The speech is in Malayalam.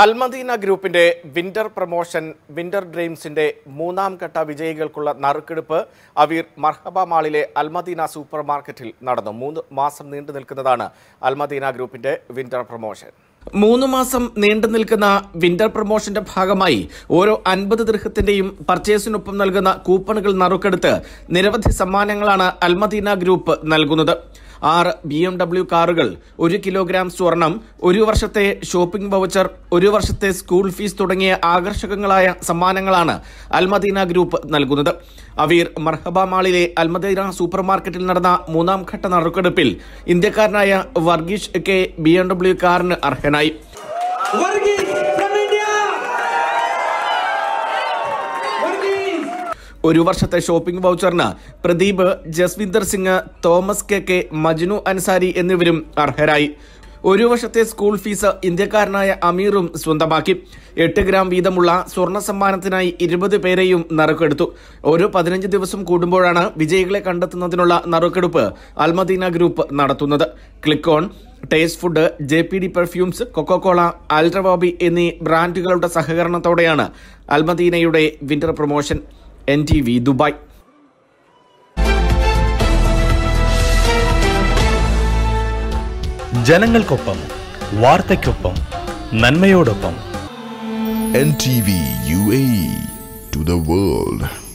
അൽമദീന ഗ്രൂപ്പിന്റെ വിന്റർ പ്രൊമോഷൻ വിന്റർ ഡ്രീംസിന്റെ മൂന്നാം ഘട്ട വിജയികൾക്കുള്ള നറുക്കെടുപ്പ് അവീർ മർഹബ മാളിലെ അൽമദീന സൂപ്പർ മാർക്കറ്റിൽ നടന്നു മൂന്ന് മാസം നീണ്ടു നിൽക്കുന്നതാണ് അൽമദീന ഗ്രൂപ്പിന്റെ വിന്റർ പ്രൊമോഷൻ മൂന്ന് മാസം നീണ്ടു നിൽക്കുന്ന വിന്റർ പ്രൊമോഷന്റെ ഭാഗമായി ഓരോ അൻപത് ദൃഹത്തിന്റെയും പർച്ചേസിനൊപ്പം നൽകുന്ന കൂപ്പണുകൾ നറുക്കെടുത്ത് നിരവധി സമ്മാനങ്ങളാണ് അൽമദീന ഗ്രൂപ്പ് നൽകുന്നത് ആറ് ബി എം ഡബ്ല്യു കാറുകൾ ഒരു കിലോഗ്രാം സ്വർണം ഒരു വർഷത്തെ ഷോപ്പിംഗ് വൗച്ചർ ഒരു വർഷത്തെ സ്കൂൾ ഫീസ് തുടങ്ങിയ ആകർഷകങ്ങളായ സമ്മാനങ്ങളാണ് അൽമദീന ഗ്രൂപ്പ് നൽകുന്നത് അവീർ മർഹബ മാളിലെ അൽമദീന സൂപ്പർ മാർക്കറ്റിൽ നടന്ന മൂന്നാം ഘട്ട നറുക്കെടുപ്പിൽ ഇന്ത്യക്കാരനായ Varghese K B M W കാറിന് അർഹനായി ഒരു വർഷത്തെ ഷോപ്പിംഗ് വൗച്ചറിന് പ്രദീപ് ജസ്വിന്ദർ സിംഗ് തോമസ് കെ കെ മജ്നു അൻസാരി എന്നിവരും അർഹരായി ഒരു വർഷത്തെ സ്കൂൾ ഫീസ് ഇന്ത്യക്കാരനായ അമീറും സ്വന്തമാക്കി എട്ട് ഗ്രാം വീതമുള്ള സ്വർണ്ണ സമ്മാനത്തിനായി ഇരുപത് പേരെയും നറുക്കെടുത്തു ഓരോ പതിനഞ്ച് ദിവസം കൂടുമ്പോഴാണ് വിജയികളെ കണ്ടെത്തുന്നതിനുള്ള നറുക്കെടുപ്പ് അൽമദീന ഗ്രൂപ്പ് നടത്തുന്നത് click on taste food J P D perfumes Coca Cola Al Rawabi എന്നീ ബ്രാൻഡുകളുടെ സഹകരണത്തോടെയാണ് അൽമദീനയുടെ winter promotion N T V Dubai ജനങ്ങൾക്കൊപ്പം വാർത്തയ്ക്കൊപ്പം നന്മയോടൊപ്പം N T V U A to the world